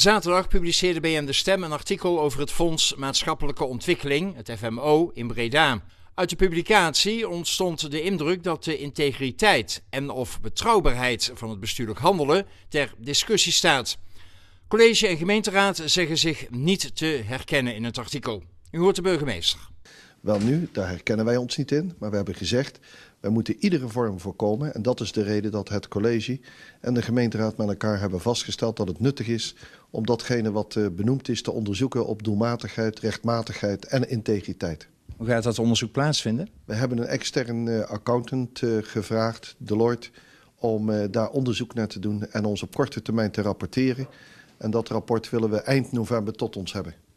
Zaterdag publiceerde BN De Stem een artikel over het Fonds Maatschappelijke Ontwikkeling, het FMO, in Breda. Uit de publicatie ontstond de indruk dat de integriteit en of betrouwbaarheid van het bestuurlijk handelen ter discussie staat. College en gemeenteraad zeggen zich niet te herkennen in het artikel. U hoort de burgemeester. Wel nu, daar herkennen wij ons niet in, maar we hebben gezegd... wij moeten iedere vorm voorkomen en dat is de reden dat het college en de gemeenteraad met elkaar hebben vastgesteld... dat het nuttig is om datgene wat eh, benoemd is te onderzoeken op doelmatigheid, rechtmatigheid en integriteit. Hoe gaat dat onderzoek plaatsvinden? We hebben een extern eh, accountant eh, gevraagd, Deloitte, om daar onderzoek naar te doen en ons op korte termijn te rapporteren. En dat rapport willen we eind november tot ons hebben.